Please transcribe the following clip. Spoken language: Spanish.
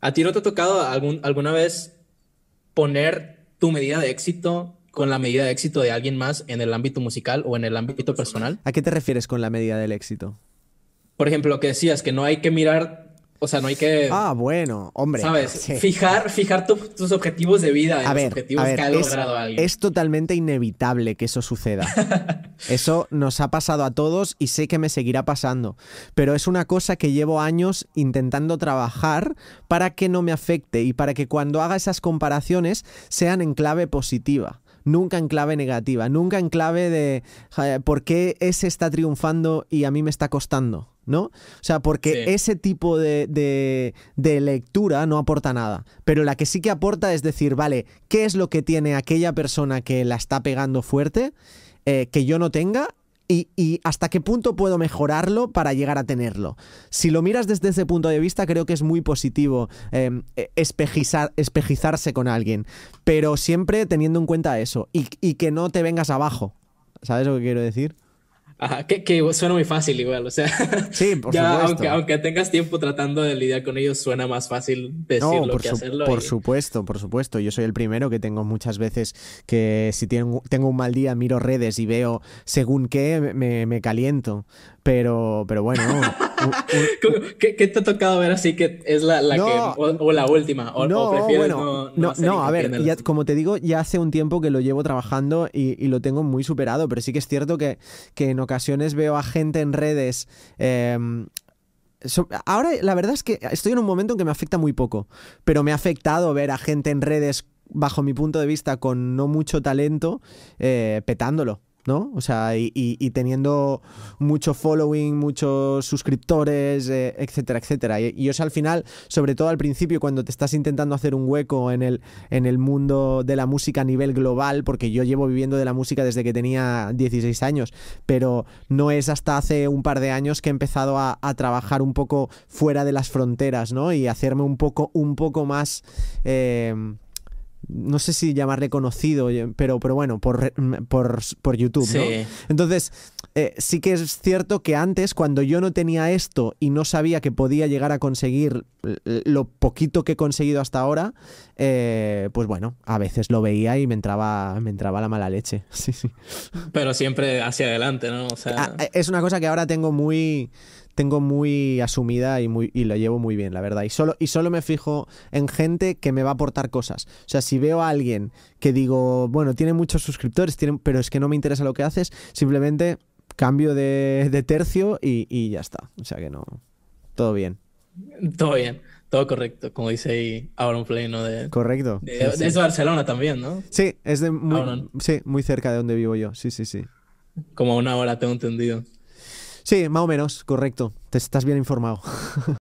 ¿A ti no te ha tocado alguna vez poner tu medida de éxito con la medida de éxito de alguien más en el ámbito musical o en el ámbito personal? ¿A qué te refieres con la medida del éxito? Por ejemplo, lo que decías, que no hay que mirar o sea, no hay que. Ah, bueno, hombre. ¿Sabes? Fijar, fijar tus objetivos de vida. A ver, objetivos Es totalmente inevitable que eso suceda. eso nos ha pasado a todos y sé que me seguirá pasando. Pero es una cosa que llevo años intentando trabajar para que no me afecte y para que cuando haga esas comparaciones sean en clave positiva nunca en clave negativa, nunca en clave de por qué ese está triunfando y a mí me está costando. ¿no? O sea, porque ese tipo de, de, lectura no aporta nada. Pero la que sí que aporta es decir, vale, ¿qué es lo que tiene aquella persona que la está pegando fuerte eh, que yo no tenga y, hasta qué punto puedo mejorarlo para llegar a tenerlo. Si lo miras desde ese punto de vista, creo que es muy positivo em, e, espejizar, espejizarse con alguien, pero siempre teniendo en cuenta eso y que no te vengas abajo. ¿Sabes lo que quiero decir? que, que, suena muy fácil igual, o sea. Sí, por supuesto. Aunque, aunque, tengas tiempo tratando de lidiar con ellos, suena más fácil decirlo por que hacerlo. Por supuesto, por supuesto. Yo soy el primero que tengo muchas veces que si tengo, tengo un mal día, miro redes y veo según qué, me, me caliento. Pero, pero bueno. ¿Qué, te ha tocado ver así que es la, que, o, la última? O, no, prefieres no, no, a ver, como te digo, ya hace un tiempo que lo llevo trabajando y, lo tengo muy superado, pero sí que es cierto que, en ocasiones veo a gente en redes. Em, ahora la verdad es que estoy en un momento en que me afecta muy poco, pero me ha afectado ver a gente en redes, bajo mi punto de vista, con no mucho talento, eh, petándolo. ¿no? O sea, y, teniendo mucho following, muchos suscriptores, eh, etcétera, etcétera. Y, yo al final, sobre todo al principio, cuando te estás intentando hacer un hueco en el, en el mundo de la música a nivel global, porque yo llevo viviendo de la música desde que tenía 16 años, pero no es hasta hace un par de años que he empezado a, trabajar un poco fuera de las fronteras, ¿no? Y hacerme un poco, un poco más... Eh, no sé si llamarle conocido, pero, pero bueno, por, mm, YouTube, Entonces, eh, sí que es cierto que antes, cuando yo no tenía esto y no sabía que podía llegar a conseguir lo poquito que he conseguido hasta ahora, eh, pues bueno, a veces lo veía y me entraba, me entraba la mala leche. Sí, sí. Pero siempre hacia adelante, ¿no? O sea... Ah, eh, es una cosa que ahora tengo muy tengo muy asumida y, muy, lo llevo muy bien, la verdad. Y solo, y solo me fijo en gente que me va a aportar cosas. O sea, si veo a alguien que digo, bueno, tiene muchos suscriptores, tiene, pero es que no me interesa lo que haces, simplemente cambio de, tercio y, ya está. O sea que no. Todo bien. Todo bien. Todo correcto, como dice ahí un Play, ¿no? De, correcto. Es Barcelona también, ¿no? Sí, es de muy, sí, muy cerca de donde vivo yo. Sí, sí, sí. Como a una hora, tengo entendido. Sí, más o menos, correcto. Te estás bien informado.